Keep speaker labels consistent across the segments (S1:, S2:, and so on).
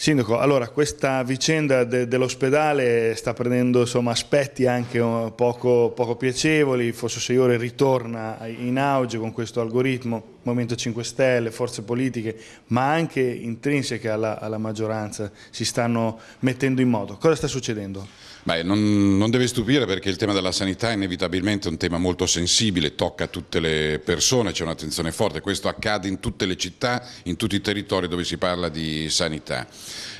S1: Sindaco, allora questa vicenda de dell'ospedale sta prendendo insomma, aspetti anche eh, poco, poco piacevoli, 6 ore ritorna in auge con questo algoritmo Movimento 5 Stelle, forze politiche, ma anche intrinseche alla, alla maggioranza, si stanno mettendo in moto. Cosa sta succedendo?
S2: Beh, non, non, deve stupire perché il tema della sanità è inevitabilmente un tema molto sensibile, tocca tutte le persone, c'è un'attenzione forte, questo accade in tutte le città, in tutti i territori dove si parla di sanità.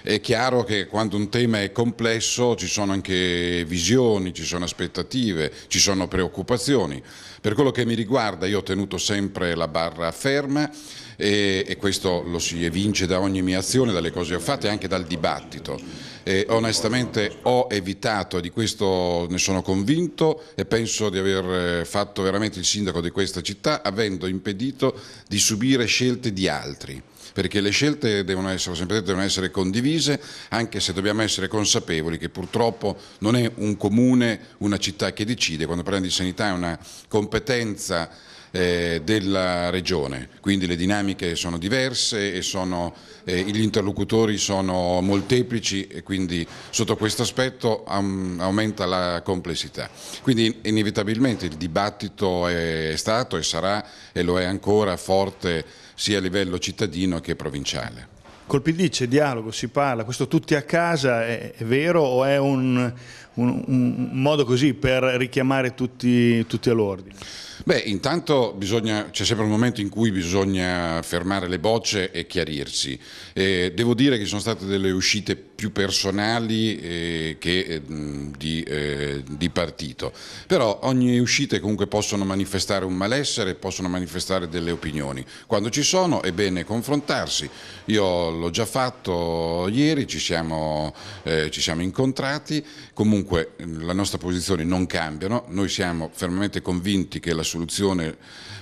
S2: È chiaro che quando un tema è complesso ci sono anche visioni, ci sono aspettative, ci sono preoccupazioni. Per quello che mi riguarda io ho tenuto sempre la barra terra ferma e, e, questo lo si evince da ogni mia azione, dalle cose che ho fatto e anche dal dibattito. E onestamente ho evitato, e di questo ne sono convinto e penso di aver eh, fatto veramente il sindaco di questa città avendo impedito di subire scelte di altri perché le scelte devono essere, sempre devono essere condivise, anche se dobbiamo essere consapevoli che purtroppo non è un comune, una città che decide, quando parliamo di sanità è una competenza eh, della regione, quindi le dinamiche sono diverse e sono, eh, gli interlocutori sono molteplici e quindi sotto questo aspetto um, aumenta la complessità. Quindi inevitabilmente il dibattito è stato e sarà e lo è ancora forte sia a livello cittadino che provinciale.
S1: Col PD c'è dialogo, si parla, questo tutti a casa è, è vero o è un, un, un, modo così per richiamare tutti, tutti all'ordine? Beh, intanto c'è
S2: sempre un momento in cui bisogna fermare le bocce e chiarirsi. Eh, devo dire che ci sono state delle uscite più personali eh, che eh, di, eh, di, partito, però ogni uscita comunque possono manifestare un malessere, possono manifestare delle opinioni. Quando ci sono è bene confrontarsi. Io l'ho già fatto ieri, ci siamo, eh, ci siamo, incontrati, comunque mm, la nostra posizione non cambiano, noi siamo fermamente convinti che la soluzione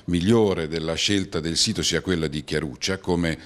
S2: migliore della scelta del sito sia quella di Chiaruccia come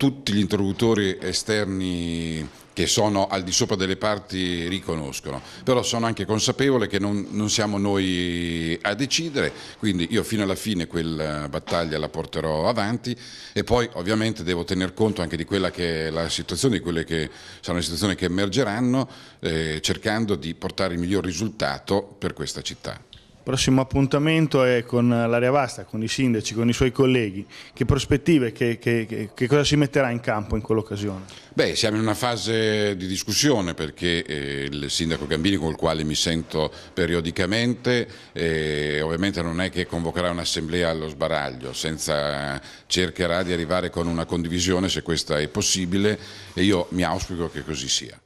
S2: tutti gli interlocutori esterni che sono al di sopra delle parti riconoscono, però sono anche consapevole che non, non siamo noi a decidere, quindi io fino alla fine quella battaglia la porterò avanti e poi ovviamente devo tener conto anche di quella che è la situazione, di quelle che sono le situazioni che emergeranno, eh, cercando di portare il miglior risultato per questa città
S1: prossimo appuntamento è con l'area vasta, con i sindaci, con i suoi colleghi. Che prospettive, che, che, che cosa si metterà in campo in quell'occasione?
S2: Beh, siamo in una fase di discussione perché eh, il sindaco Gambini con il quale mi sento periodicamente eh, ovviamente non è che convocherà un'assemblea allo sbaraglio, senza, cercherà di arrivare con una condivisione se questa è possibile e io mi auspico che così sia.